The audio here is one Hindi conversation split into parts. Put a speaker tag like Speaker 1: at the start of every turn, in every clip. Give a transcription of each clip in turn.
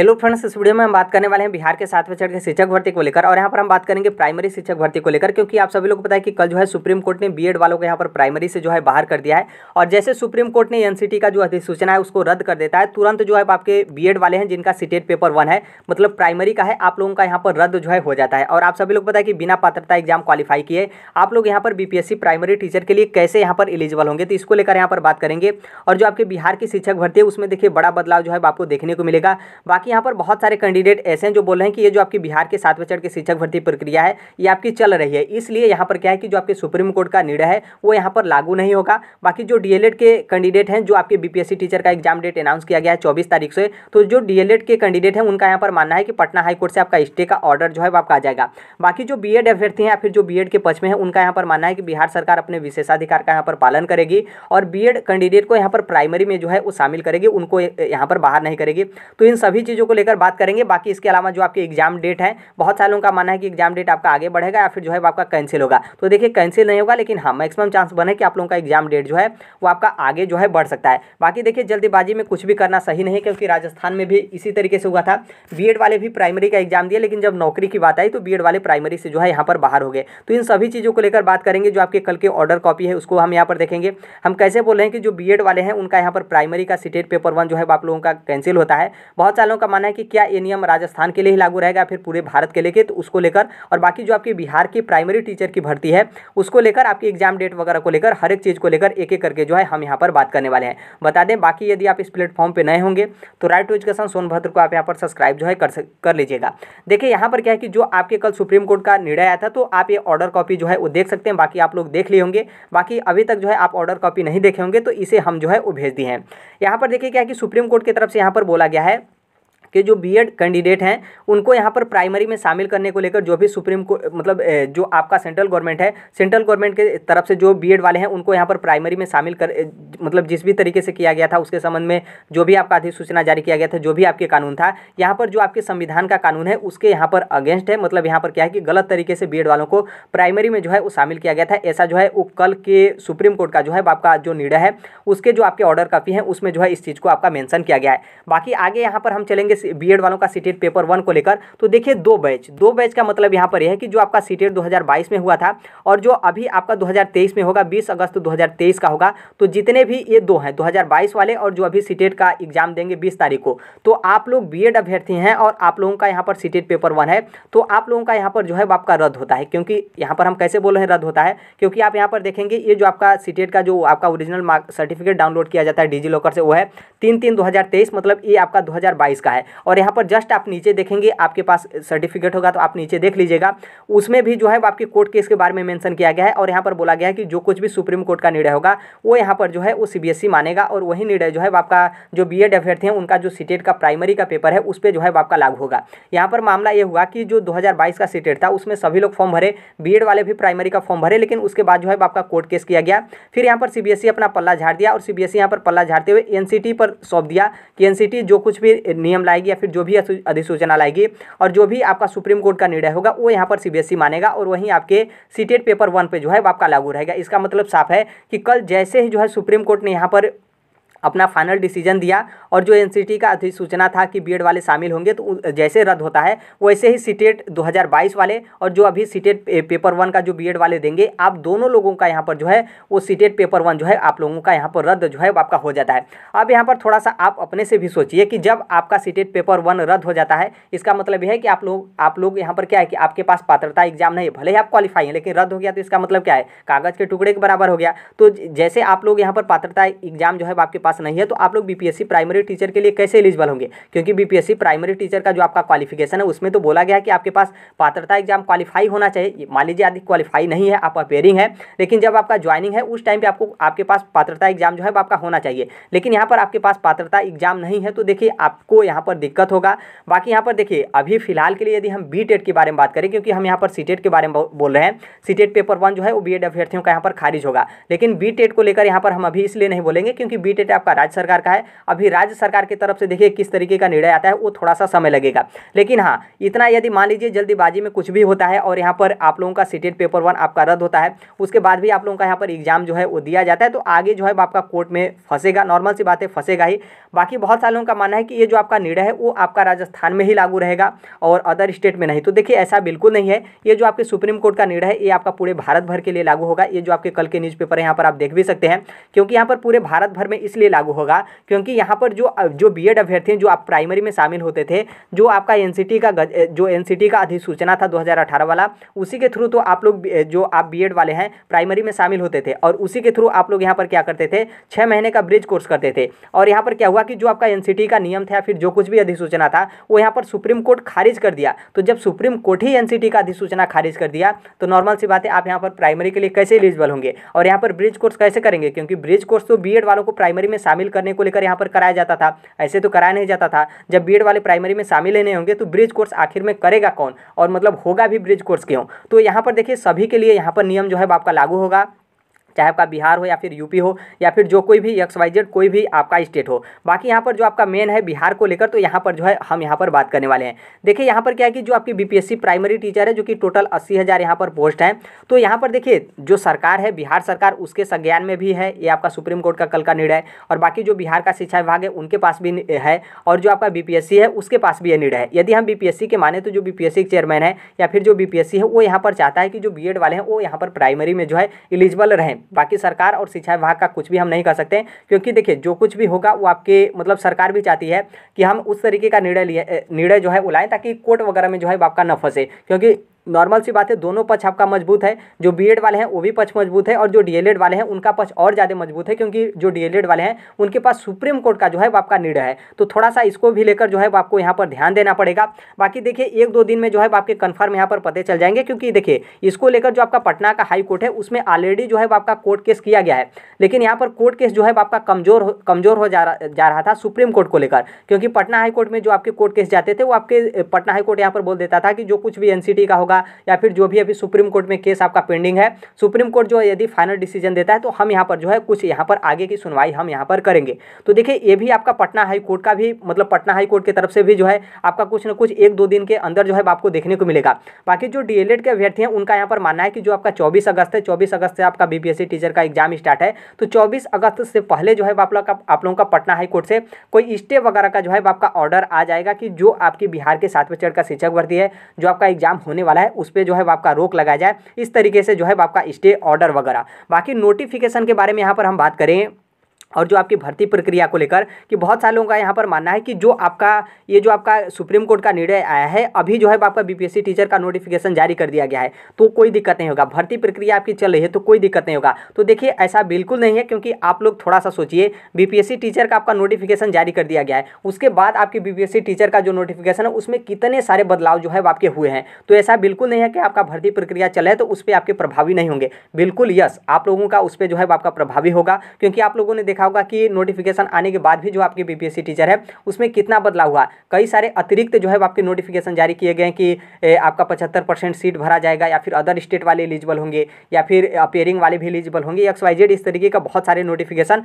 Speaker 1: हेलो फ्रेंड्स इस वीडियो में हम बात करने वाले हैं बिहार के सातवें चरण के शिक्षक भर्ती को लेकर और यहाँ पर हम बात करेंगे प्राइमरी शिक्षक भर्ती को लेकर क्योंकि आप सभी लोग को पता है कि कल जो है सुप्रीम कोर्ट ने बीएड वालों को यहाँ पर प्राइमरी से जो है बाहर कर दिया है और जैसे सुप्रीम कोर्ट ने एन का जो अधिसूचना है उसको रद्द कर देता है तुरंत जो है आपके बी वाले हैं जिनका सीटेट पेपर वन है मतलब प्राइमरी का है आप लोगों का यहाँ पर रद्द जो है हो जाता है और आप सभी लोग पता है कि बिना पात्रता एग्जाम क्वालिफाई किए आप लोग यहाँ पर बीपीएससी प्राइमरी टीचर के लिए कैसे यहाँ पर एलिजिबल होंगे तो इसको लेकर यहाँ पर बात करेंगे और जो आपके बिहार की शिक्षक भर्ती है उसमें देखिए बड़ा बदलाव जो है आपको देखने को मिलेगा बाकी यहाँ पर बहुत सारे कैंडिडेट ऐसे हैं जो बोल रहे हैं कि ये जो आपकी बिहार के सातवें चरण की शिक्षक भर्ती प्रक्रिया है ये आपकी चल रही है इसलिए यहाँ पर क्या है कि जो आपके सुप्रीम कोर्ट का निर्णय है वो यहाँ पर लागू नहीं होगा बाकी जो डीएलएड के कैंडिडेट हैं जो आपके बीपीएससी टीचर का एग्जाम डेट अनाउंस किया गया है चौबीस तारीख से तो जो डीएलएड के कैंडिडेट हैं उनका यहाँ पर मानना है कि पटना हाईकोर्ट से आपका स्टे का ऑर्डर जो है वो आपका आ जाएगा बाकी जो बी अभ्यर्थी हैं या फिर जो बी के पक्ष में है उनका यहाँ पर मानना है कि बिहार सरकार अपने विशेषाधिकार का यहाँ पर पालन करेगी और बी कैंडिडेट को यहाँ पर प्राइमरी में जो है वो शामिल करेगी उनको यहाँ पर बाहर नहीं करेगी तो इन सभी चीज़ों को लेकर बात करेंगे बाकी इसके अलावा जो आपके एग्जाम डेट है बहुत सारे लोगों का मानना है कि एग्जाम डेट आपका आगे बढ़ेगा या फिर जो है आपका कैंसिल होगा तो देखिए कैंसिल नहीं होगा लेकिन हाँ मैक्सिमम चांस बने कि आप लोगों का एग्जाम डेट जो है वो आपका आगे जो है बढ़ सकता है बाकी देखिए जल्दीबाजी में कुछ भी करना सही नहीं क्योंकि राजस्थान में भी इसी तरीके से हुआ था बी वाले भी प्राइमरी का एग्जाम दिया लेकिन जब नौकरी की बात आई तो बी वाले प्राइमरी से जो है यहाँ पर बाहर हो गए तो इन सभी चीज़ों को लेकर बात करेंगे जो आपके कल के ऑर्डर कॉपी है उसको हम यहाँ पर देखेंगे हम कैसे बोल रहे हैं कि जो बी वाले हैं उनका यहाँ पर प्राइमरी का सीटेट पेपर वन जो है आप लोगों का कैंसिल होता है बहुत सालों का मानना है कि क्या ये नियम राजस्थान के लिए ही लागू रहेगा फिर पूरे भारत के लेके तो उसको लेकर और बाकी जो आपकी बिहार की प्राइमरी टीचर की भर्ती है उसको लेकर आपकी एग्जाम डेट वगैरह को लेकर हर एक चीज़ को लेकर एक एक करके जो है हम यहाँ पर बात करने वाले हैं बता दें बाकी यदि आप इस प्लेटफॉर्म पर नए होंगे तो राइट टू एजुकेशन सोनभद्र को आप यहाँ पर सब्सक्राइब जो है कर कर लीजिएगा देखिए यहाँ पर क्या है कि जो आपके कल सुप्रीम कोर्ट का निर्णय आया था तो आप ये ऑर्डर कॉपी जो है वो देख सकते हैं बाकी आप लोग देख लिए होंगे बाकी अभी तक जो है आप ऑर्डर कॉपी नहीं देखे होंगे तो इसे हम जो है वो भेज दिए हैं यहाँ पर देखिए क्या कि सुप्रीम कोर्ट की तरफ से यहाँ पर बोला गया है के जो बीएड कैंडिडेट हैं उनको यहाँ पर प्राइमरी में शामिल करने को लेकर जो भी सुप्रीम को मतलब जो आपका सेंट्रल गवर्नमेंट है सेंट्रल गवर्नमेंट के तरफ से जो बीएड वाले हैं उनको यहाँ पर प्राइमरी में शामिल कर मतलब जिस भी तरीके से किया गया था उसके संबंध में जो भी आपका अधिसूचना जारी किया गया था जो भी आपके कानून था यहाँ पर जो आपके संविधान का कानून है उसके यहाँ पर अगेंस्ट है मतलब यहाँ पर क्या है कि गलत तरीके से बी वालों को प्राइमरी में जो है वो शामिल किया गया था ऐसा जो है वो कल के सुप्रीम कोर्ट का जो है आपका जो निर्णय है उसके जो आपके ऑर्डर कापी है उसमें जो है इस चीज़ को आपका मैंशन किया गया है बाकी आगे यहाँ पर हम चलेंगे बी बीएड वालों का सीटेट पेपर वन को लेकर तो देखिए दो बैच दो बैच का मतलब यहाँ पर यह है कि जो आपका e सीटेट 2022 में हुआ था और जो अभी आपका 2023 में होगा 20 अगस्त 2023 का होगा तो जितने भी ये दो हैं 2022 वाले और जो अभी सीटेट e का एग्जाम देंगे बीस तारीख को तो आप लोग बी अभ्यर्थी हैं और आप लोगों का यहाँ पर सीटेट पेपर वन है तो आप लोगों का यहाँ पर जो है आपका रद्द होता है क्योंकि यहाँ पर हम कैसे बोल रहे हैं रद्द होता है क्योंकि आप यहाँ पर देखेंगे ये जो आपका सीटेट e का जो आपका ओरिजिनल मार्क सर्टिफिकेट डाउनलोड किया जाता है डिजी लॉकर से वो है तीन तीन 2023 मतलब ये आपका 2022 का है और यहाँ पर जस्ट आप नीचे देखेंगे आपके पास सर्टिफिकेट होगा तो आप नीचे देख लीजिएगा उसमें भी जो है आपके कोर्ट केस के बारे में मैंशन किया गया है और यहाँ पर बोला गया है कि जो कुछ भी सुप्रीम कोर्ट का निर्णय होगा वो यहाँ पर जो है वो सी e मानेगा और वही निर्णय जो है आपका जो बी एड अभ्यर्थी है उनका जो सीटेट e का प्राइमरी का पेपर है उस पर जो है आपका लागू होगा यहाँ पर मामला ये हुआ कि जो दो का सीटेट e था उसमें सभी लोग फॉर्म भरे बी वाले भी प्राइमरी का फॉर्म भरे लेकिन उसके बाद जो है आपका कोर्ट केस किया गया फिर यहाँ पर सीबीएसई अपना पल्ला झाड़ दिया और सीबीएसई यहाँ पर पल्ला झाड़ते हुए एनसीटी पर सौंप दिया कि एनसीटी जो कुछ भी नियम लाएगी आएगी या फिर जो भी अधिसूचना लाएगी और जो भी आपका सुप्रीम कोर्ट का निर्णय होगा वो यहाँ पर सीबीएसई e मानेगा और वहीं आपके सीटेट पेपर वन पे जो है आपका लागू रहेगा इसका मतलब साफ है कि कल जैसे ही जो है सुप्रीम कोर्ट ने यहाँ पर अपना फाइनल डिसीजन दिया और जो एनसीटी का अधिसूचना था कि बीएड वाले शामिल होंगे तो जैसे रद्द होता है वैसे ही सीटेट 2022 वाले और जो अभी सीटेट पेपर वन का जो बीएड वाले देंगे आप दोनों लोगों का यहाँ पर जो है वो सीटेट पेपर वन जो है आप लोगों का यहाँ पर रद्द जो है आपका हो जाता है अब यहाँ पर थोड़ा सा आप अपने से भी सोचिए कि जब आपका सीटेट पेपर वन रद्द हो जाता है इसका मतलब यह है कि आप लोग आप लोग यहाँ पर क्या है कि आपके पास पात्रता एग्जाम नहीं भले ही आप क्वालिफाई हैं लेकिन रद्द हो गया तो इसका मतलब क्या है कागज़ के टुकड़े के बराबर हो गया तो जैसे आप लोग यहाँ पर पात्रता एग्जाम जो है आपके पास पास नहीं है तो आप लोग बीपीएससी प्राइमरी टीचर के लिए कैसे एलिजिबल होंगे क्योंकि बीपीएससी प्राइमरी टीचर का जो आपका क्वालिफिकेशन है उसमें तो बोला गया है कि आपके पास पात्रता एग्जाम क्वालिफाई होना चाहिए मान लीजिए आदि क्वालिफाई नहीं है आप अपेयरिंग है लेकिन जब आपका ज्वाइनिंग है उस टाइम पर आपको आपके पास पात्रता एग्जाम जो है आपका होना चाहिए लेकिन यहाँ पर आपके पास पात्रता एग्जाम नहीं है तो देखिए आपको यहाँ पर दिक्कत होगा बाकी यहाँ पर देखिए अभी फिलहाल के लिए यदि हम बी के बारे में बात करें क्योंकि हम यहाँ पर सी के बारे में बोल रहे हैं सी पेपर वन जो है वो बी अभ्यर्थियों का यहाँ पर खारिज होगा लेकिन बी को लेकर यहाँ पर हम अभी इसलिए नहीं बोलेंगे क्योंकि बी आपका राज्य सरकार का है अभी राज्य सरकार की तरफ से देखिए किस तरीके का निर्णय आता है वो थोड़ा सा समय लगेगा लेकिन हाँ इतना यदि मान लीजिए जल्दीबाजी में कुछ भी होता है और यहाँ पर आप लोगों का सीटेट पेपर वन आपका रद्द होता है उसके बाद भी आप लोगों का यहाँ पर एग्जाम जो है वो दिया जाता है तो आगे जो है आपका कोर्ट में फंसेगा नॉर्मल सी बातें फंसेगा ही बाकी बहुत सालों का मानना है कि ये जो आपका निर्णय है वो आपका राजस्थान में ही लागू रहेगा और अदर स्टेट में नहीं तो देखिए ऐसा बिल्कुल नहीं है ये जो आपके सुप्रीम कोर्ट का निर्णय है ये आपका पूरे भारत भर के लिए लागू होगा ये जो आपके कल के न्यूज़पेपर है यहाँ पर आप देख भी सकते हैं क्योंकि यहाँ पर पूरे भारत भर में इसलिए लागू होगा क्योंकि यहाँ पर जो जो बी अभ्यर्थी जो आप प्राइमरी में शामिल होते थे जो आपका एन का जो एन का अधिसूचना था दो वाला उसी के थ्रू तो आप लोग जो आप बी वाले हैं प्राइमरी में शामिल होते थे और उसी के थ्रू आप लोग यहाँ पर क्या करते थे छः महीने का ब्रिज कोर्स करते थे और यहाँ पर क्या हुआ कि जो आपका एन का नियम था या फिर जो कुछ भी अधिसूचना था वो यहाँ पर सुप्रीम कोर्ट खारिज कर दिया तो जब सुप्रीम कोर्ट ही एन का अधिसूचना खारिज कर दिया तो नॉर्मल सी बात है आप यहाँ पर प्राइमरी के लिए कैसे एलिजिबल होंगे और यहाँ पर ब्रिज कोर्स कैसे करेंगे क्योंकि ब्रिज कोर्स तो बी वालों को प्राइमरी में शामिल करने को लेकर यहाँ पर कराया जाता था ऐसे तो कराया नहीं जाता था जब बी वाले प्राइमरी में शामिल ही नहीं होंगे तो ब्रिज कोर्स आखिर में करेगा कौन और मतलब होगा भी ब्रिज कोर्स क्यों तो यहाँ पर देखिए सभी के लिए यहाँ पर नियम जो है आपका लागू होगा चाहे आपका बिहार हो या फिर यूपी हो या फिर जो कोई भी एक्स वाई जेड कोई भी आपका स्टेट हो बाकी यहाँ पर जो आपका मेन है बिहार को लेकर तो यहाँ पर जो है हम यहाँ पर बात करने वाले हैं देखिए यहाँ पर क्या है कि जो आपकी बीपीएससी प्राइमरी टीचर है जो कि टोटल अस्सी हज़ार यहाँ पर पोस्ट हैं तो यहाँ पर देखिए जो सरकार है बिहार सरकार उसके संज्ञान में भी है ये आपका सुप्रीम कोर्ट का कल का निर्णय और बाकी जो बिहार का शिक्षा विभाग है उनके पास भी है और जो आपका बी है उसके पास भी ये निर्णय है यदि हम बी के माने तो जो बीपीएससी चेयरमैन है या फिर जो बी है वो यहाँ पर चाहता है कि जो बी वाले हैं वो यहाँ पर प्राइमरी में जो है एलिजिबल रहें बाकी सरकार और शिक्षा विभाग का कुछ भी हम नहीं कर सकते क्योंकि देखिए जो कुछ भी होगा वो आपके मतलब सरकार भी चाहती है कि हम उस तरीके का निर्णय लिए निर्णय जो है वो लाएँ ताकि कोर्ट वगैरह में जो है आपका न फंसे क्योंकि नॉर्मल सी बात है दोनों पक्ष आपका मजबूत है जो बीएड वाले हैं वो भी पक्ष मजबूत है और जो डीएलएड वाले हैं उनका पक्ष और ज़्यादा मजबूत है क्योंकि जो डीएलएड वाले हैं उनके पास सुप्रीम कोर्ट का जो है वो आपका निर्णय है तो थोड़ा सा इसको भी लेकर जो है वो आपको यहाँ पर ध्यान देना पड़ेगा बाकी देखिए एक दो दिन में जो है आपके कन्फर्म यहाँ पर पते चल जाएंगे क्योंकि देखिए इसको लेकर जो आपका पटना का हाई कोर्ट है उसमें ऑलरेडी जो है आपका कोर्ट केस किया गया है लेकिन यहाँ पर कोर्ट केस जो है आपका कमजोर कमजोर हो जा रहा था सुप्रीम कोर्ट को लेकर क्योंकि पटना हाई कोर्ट में जो आपके कोर्ट केस जाते थे वो आपके पटना हाई कोर्ट यहाँ पर बोल देता था कि जो कुछ भी टी का होगा होगा या फिर जो भी अभी सुप्रीम कोर्ट में केस आपका पेंडिंग है सुप्रीम कोर्ट जो है यदि फाइनल डिसीजन देता है तो हम यहाँ पर जो है कुछ यहाँ पर आगे की सुनवाई हम यहाँ पर करेंगे तो देखिए ये भी आपका पटना हाई कोर्ट का भी मतलब पटना हाई कोर्ट की तरफ से भी जो है आपका कुछ ना कुछ एक दो दिन के अंदर जो है आपको देखने को मिलेगा बाकी जो डीएलएड के अभ्यर्थी हैं उनका यहाँ पर मानना है कि जो आपका चौबीस अगस्त है चौबीस अगस्त से आपका बीपीएससी टीचर e का एग्जाम स्टार्ट है तो चौबीस अगस्त से पहले जो है आप लोग का आप लोगों का पटना हाईकोर्ट से कोई स्टे वगैरह का जो है आपका ऑर्डर आ जाएगा कि जो आपकी बिहार के सातवें चरण का शिक्षक भर्ती है जो आपका एग्जाम होने वाला है है उस पर जो है आपका रोक लगाया जाए इस तरीके से जो है आपका स्टे ऑर्डर वगैरह बाकी नोटिफिकेशन के बारे में यहाँ पर हम बात करें और जो आपकी भर्ती प्रक्रिया को लेकर कि बहुत सारे लोगों का यहाँ पर मानना है कि जो आपका ये जो आपका सुप्रीम कोर्ट का निर्णय आया है अभी जो है आपका बीपीएससी टीचर का नोटिफिकेशन जारी कर दिया गया है तो कोई दिक्कत नहीं होगा भर्ती प्रक्रिया आपकी चल रही है तो कोई दिक्कत नहीं होगा तो देखिए ऐसा बिल्कुल नहीं है क्योंकि आप लोग थोड़ा सा सोचिए बी टीचर का आपका नोटिफिकेशन जारी कर दिया गया है उसके बाद आपकी बी टीचर का जो नोटिफिकेशन है उसमें कितने सारे बदलाव जो है आपके हुए हैं तो ऐसा बिल्कुल नहीं है कि आपका भर्ती प्रक्रिया चले है तो उस पर आपके प्रभावी नहीं होंगे बिल्कुल यस आप लोगों का उस पर जो है आपका प्रभावी होगा क्योंकि आप लोगों ने देखा देखा होगा कि नोटिफिकेशन आने के बाद भी जो आपके बीपीएससी टीचर है उसमें कितना बदलाव हुआ कई सारे अतिरिक्त जो है आपके नोटिफिकेशन जारी किए गए हैं कि आपका पचहत्तर परसेंट सीट भरा जाएगा या फिर अदर स्टेट वाले एलिजिबल होंगे या फिर अपेयरिंग वाले भी एलिजिबल होंगे एक्स वाई जेड इस तरीके का बहुत सारे नोटिफिकेशन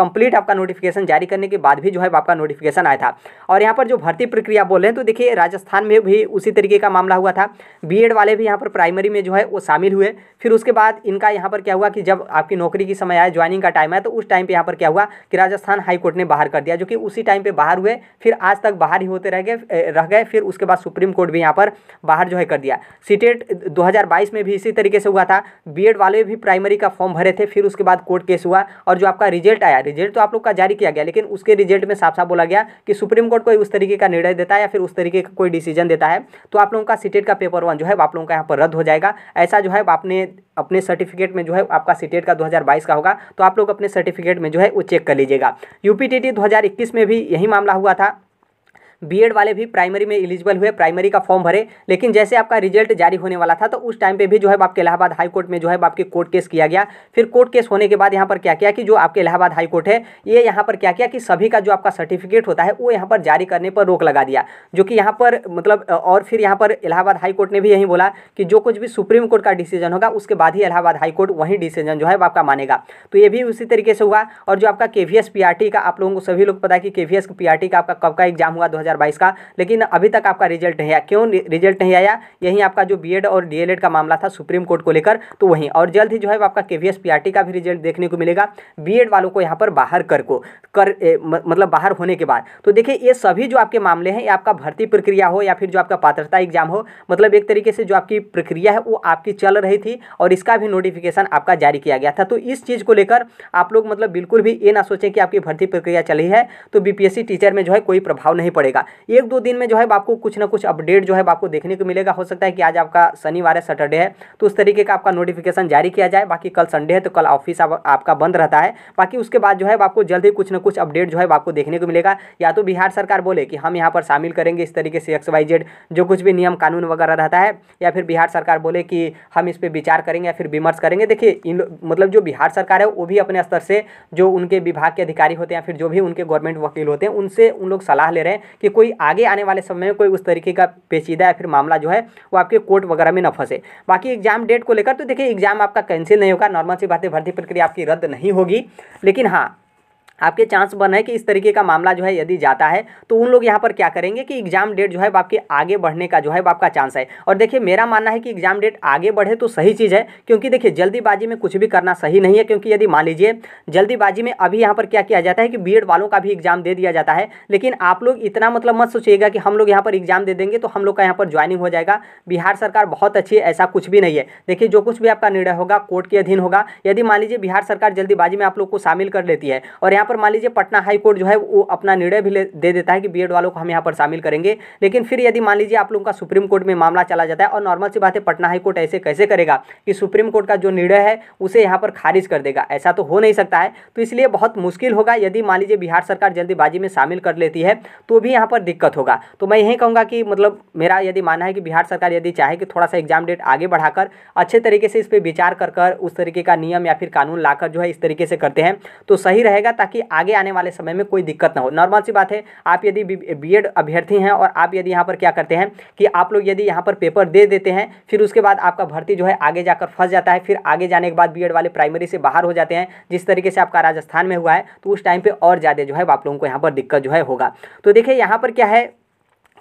Speaker 1: कंप्लीट आपका नोटिफिकेशन जारी करने के बाद भी जो है आपका नोटिफिकेशन आया था और यहाँ पर जो भर्ती प्रक्रिया बोल रहे हैं तो देखिए राजस्थान में भी उसी तरीके का मामला हुआ था बी वाले भी यहाँ पर प्राइमरी में जो है वो शामिल हुए फिर उसके बाद इनका यहाँ पर क्या हुआ कि जब आपकी नौकरी की समय आया ज्वाइनिंग का टाइम है तो उस टाइम पर यहाँ पर क्या हुआ कि राजस्थान हाईकोर्ट ने बाहर कर दिया जो कि उसी टाइम पर बाहर हुए फिर आज तक बाहर ही होते रह गए रह गए फिर उसके बाद सुप्रीम कोर्ट भी यहाँ पर बाहर जो है कर दिया सीटेट दो में भी इसी तरीके से हुआ था बी वाले भी प्राइमरी का फॉर्म भरे थे फिर उसके बाद कोर्ट केस हुआ और जो आपका रिजल्ट आया रिजल्ट तो आप लोग का जारी किया गया लेकिन उसके रिजल्ट में साफ साफ बोला गया कि सुप्रीम कोर्ट कोई उस तरीके का निर्णय देता है या फिर उस तरीके का कोई डिसीजन देता है तो आप लोगों का सीटेट का पेपर वन जो है आप लोगों का यहाँ पर रद्द हो जाएगा ऐसा जो है आपने अपने सर्टिफिकेट में जो है आपका सीटेट का दो का होगा तो आप लोग अपने सर्टिफिकेट में जो है वो चेक कर लीजिएगा यूपीटीटी टी 2021 में भी यही मामला हुआ था बीएड वाले भी प्राइमरी में एलिजिबल हुए प्राइमरी का फॉर्म भरे लेकिन जैसे आपका रिजल्ट जारी होने वाला था तो उस टाइम पे भी जो है आपके इलाहाबाद हाईकोर्ट में जो है आपके कोर्ट केस किया गया फिर कोर्ट केस होने के बाद यहाँ पर क्या किया कि जो आपके इलाहाबाद हाईकोर्ट है ये यहाँ पर क्या किया कि सभी का जो आपका सर्टिफिकेट होता है वो यहाँ पर जारी करने पर रोक लगा दिया जो कि यहाँ पर मतलब और फिर यहाँ पर इलाहाबाद हाईकोर्ट ने भी यही बोला कि जो कुछ भी सुप्रीम कोर्ट का डिसीजन होगा उसके बाद ही इलाहाबाद हाईकोर्ट वहीं डिसीजन जो है आपका मानेगा तो ये भी उसी तरीके से हुआ और जो आपका के वी का आप लोगों को सभी लोग पता है कि के वी का आपका कब का एग्जाम हुआ दो 2022 का लेकिन अभी तक आपका रिजल्ट नहीं आया क्यों रिजल्ट नहीं आया यही आपका जो बी और डीएलएड का मामला था सुप्रीम कोर्ट को लेकर तो वहीं और जल्द ही जो है आपका के वी का भी रिजल्ट देखने को मिलेगा बी वालों को यहाँ पर बाहर कर को कर ए, म, मतलब बाहर होने के बाद तो देखिए ये सभी जो आपके मामले हैं ये आपका भर्ती प्रक्रिया हो या फिर जो आपका पात्रता एग्जाम हो मतलब एक तरीके से जो आपकी प्रक्रिया है वो आपकी चल रही थी और इसका भी नोटिफिकेशन आपका जारी किया गया था तो इस चीज़ को लेकर आप लोग मतलब बिल्कुल भी ये ना सोचें कि आपकी भर्ती प्रक्रिया चली है तो बीपीएससी टीचर में जो है कोई प्रभाव नहीं पड़ेगा मिलेगा एक दो दिन में जो है आपको कुछ ना कुछ अपडेट जो है आपको देखने को मिलेगा हो सकता है कि आज आपका शनिवार है सैटरडे है तो उस तरीके का आपका नोटिफिकेशन जारी किया जाए बाकी कल संडे है तो कल ऑफिस आपका बंद रहता है बाकी उसके बाद जो है आपको जल्द ही कुछ ना कुछ अपडेट जो है आपको देखने को मिलेगा या तो बिहार सरकार बोले कि हम यहाँ पर शामिल करेंगे इस तरीके से एक्स वाई जेड जो कुछ भी नियम कानून वगैरह रहता है या फिर बिहार सरकार बोले कि हम इस पर विचार करेंगे या फिर विमर्श करेंगे देखिए इन मतलब जो बिहार सरकार है वो भी अपने स्तर से जो उनके विभाग के अधिकारी होते हैं या फिर जो भी उनके गवर्नमेंट वकील होते हैं उनसे उन लोग सलाह ले रहे हैं कि कि कोई आगे आने वाले समय में कोई उस तरीके का पेचीदा या फिर मामला जो है वो आपके कोर्ट वगैरह में न फंसे बाकी एग्जाम डेट को लेकर तो देखिए एग्जाम आपका कैंसिल नहीं होगा नॉर्मल सी बातें भर्ती प्रक्रिया आपकी रद्द नहीं होगी लेकिन हाँ आपके चांस बन है कि इस तरीके का मामला जो है यदि जाता है तो उन लोग यहाँ पर क्या करेंगे कि एग्जाम डेट जो है आपके आगे बढ़ने का जो है आपका चांस है और देखिए मेरा मानना है कि एग्जाम डेट आगे बढ़े तो सही चीज़ है क्योंकि देखिए जल्दीबाजी में कुछ भी करना सही नहीं है क्योंकि यदि मान लीजिए जल्दीबाजी में अभी यहाँ पर क्या किया जाता है कि बी वालों का भी एग्जाम दे दिया जाता है लेकिन आप लोग इतना मतलब मत सोचिएगा कि हम लोग यहाँ पर एग्जाम दे देंगे तो हम लोग का यहाँ पर ज्वाइनिंग हो जाएगा बिहार सरकार बहुत अच्छी है ऐसा कुछ भी नहीं है देखिए जो कुछ भी आपका निर्णय होगा कोर्ट के अधीन होगा यदि मान लीजिए बिहार सरकार जल्दीबाजी में आप लोग को शामिल कर लेती है और यहाँ यहाँ पर मान लीजिए पटना हाई कोर्ट जो है वो अपना निर्णय भी दे देता है कि बीएड वालों को हम यहाँ पर शामिल करेंगे लेकिन फिर यदि मान लीजिए आप लोगों का सुप्रीम कोर्ट में मामला चला जाता है और नॉर्मल सी बात है पटना हाई कोर्ट ऐसे कैसे करेगा कि सुप्रीम कोर्ट का जो निर्णय है उसे यहाँ पर खारिज कर देगा ऐसा तो हो नहीं सकता है तो इसलिए बहुत मुश्किल होगा यदि मान लीजिए बिहार सरकार जल्दीबाजी में शामिल कर लेती है तो भी यहाँ पर दिक्कत होगा तो मैं यही कहूँगा कि मतलब मेरा यदि मानना है कि बिहार सरकार यदि चाहे कि थोड़ा सा एग्जाम डेट आगे बढ़ाकर अच्छे तरीके से इस पर विचार कर कर उस तरीके का नियम या फिर कानून लाकर जो है इस तरीके से करते हैं तो सही रहेगा ताकि ताकि आगे आने वाले समय में कोई दिक्कत ना हो नॉर्मल सी बात है आप यदि बी एड अभ्यर्थी हैं और आप यदि यहाँ पर क्या करते हैं कि आप लोग यदि यहाँ पर पेपर दे देते हैं फिर उसके बाद आपका भर्ती जो है आगे जाकर फंस जाता है फिर आगे जाने के बाद बी वाले प्राइमरी से बाहर हो जाते हैं जिस तरीके से आपका राजस्थान में हुआ है तो उस टाइम पर और ज़्यादा जो है आप लोगों को यहाँ पर दिक्कत जो है होगा तो देखिए यहाँ पर क्या है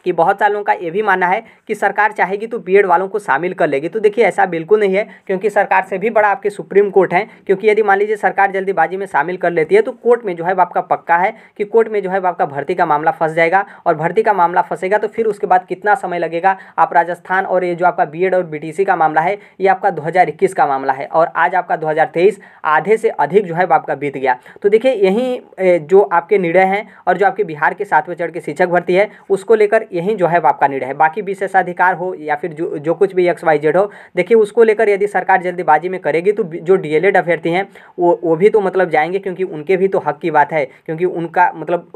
Speaker 1: कि बहुत सारे लोगों का ये भी मानना है कि सरकार चाहेगी तो बी वालों को शामिल कर लेगी तो देखिए ऐसा बिल्कुल नहीं है क्योंकि सरकार से भी बड़ा आपके सुप्रीम कोर्ट है क्योंकि यदि मान लीजिए सरकार जल्दीबाजी में शामिल कर लेती है तो कोर्ट में जो है आपका पक्का है कि कोर्ट में जो है आपका भर्ती का मामला फंस जाएगा और भर्ती का मामला फंसेगा तो फिर उसके बाद कितना समय लगेगा आप राजस्थान और ये जो आपका बी और बी का मामला है ये आपका दो का मामला है और आज आपका दो आधे से अधिक जो है आपका बीत गया तो देखिए यही जो आपके निर्णय हैं और जो आपके बिहार के सातवें चरण के शिक्षक भर्ती है उसको लेकर यही जो है आपका निर्णय है बाकी विशेषाधिकार हो या फिर जो जो कुछ भी एक्स वाई जेड हो देखिए उसको लेकर यदि सरकार जल्दीबाजी में करेगी तो जो डी एल अभ्यर्थी हैं वो वो भी तो मतलब जाएंगे क्योंकि उनके भी तो हक की बात है क्योंकि उनका मतलब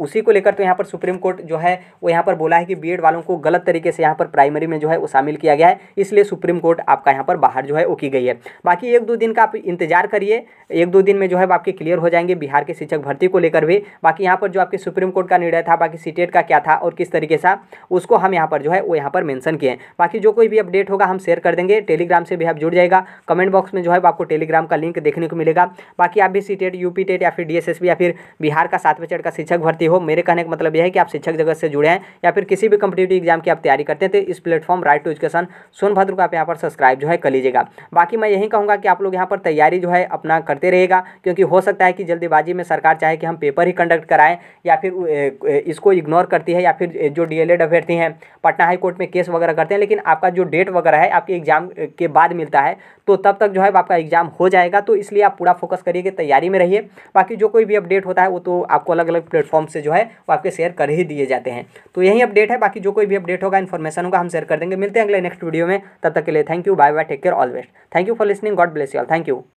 Speaker 1: उसी को लेकर तो यहाँ पर सुप्रीम कोर्ट जो है वो यहाँ पर बोला है कि बीएड वालों को गलत तरीके से यहाँ पर प्राइमरी में जो है वो शामिल किया गया है इसलिए सुप्रीम कोर्ट आपका यहाँ पर बाहर जो है वो की गई है बाकी एक दो दिन का आप इंतजार करिए एक दो दिन में जो है आपके क्लियर हो जाएंगे बिहार के शिक्षक भर्ती को लेकर भी बाकी यहाँ पर जो आपके सुप्रीम कोर्ट का निर्णय था बाकी सीटेट e का क्या था और किस तरीके से उसको हम यहाँ पर जो है वो यहाँ पर मैंसन किए हैं बाकी जो कोई भी अपडेट होगा हम शेयर कर देंगे टेलीग्राम से भी आप जुड़ जाएगा कमेंट बॉक्स में जो है आपको टेलीग्राम का लिंक देखने को मिलेगा बाकी आप भी सी टेट e e या फिर डी या फिर बिहार का सातवें चढ़ का शिक्षक भर्ती चाहते हो मेरे कहने का मतलब यह है कि आप शिक्षक जगत से जुड़े हैं या फिर किसी भी कंपिटेटिव एग्जाम की आप तैयारी करते हैं तो इस platform right to education Sonbhadra को आप यहाँ पर सब्सक्राइब जो है कर लीजिएगा बाकी मैं यही कहूँगा कि आप लोग यहाँ पर तैयारी जो है अपना करते रहेगा क्योंकि हो सकता है कि जल्दीबाजी में सरकार चाहे कि हम पेपर ही कंडक्ट कराएं या फिर इसको इग्नोर करती है या फिर जो डी अभ्यर्थी हैं पटना हाई कोर्ट में केस वगैरह करते हैं लेकिन आपका जो डेट वगैरह है आपके एग्जाम के बाद मिलता है तो तब तक जो है आपका एग्जाम हो जाएगा तो इसलिए आप पूरा फोकस करिए तैयारी में रहिए बाकी जो कोई भी अपडेट होता है वो तो आपको अलग अलग प्लेटफॉर्म प्लेटफॉर्म से जो है वो आपके शेयर कर ही दिए जाते हैं तो यही अपडेट है बाकी जो कोई भी अपडेट होगा इन्फॉर्मेशन होगा हम शेयर कर देंगे मिलते हैं अगले नेक्स्ट वीडियो में तब तक के लिए thank you bye bye take care all best thank you for listening God bless you all thank you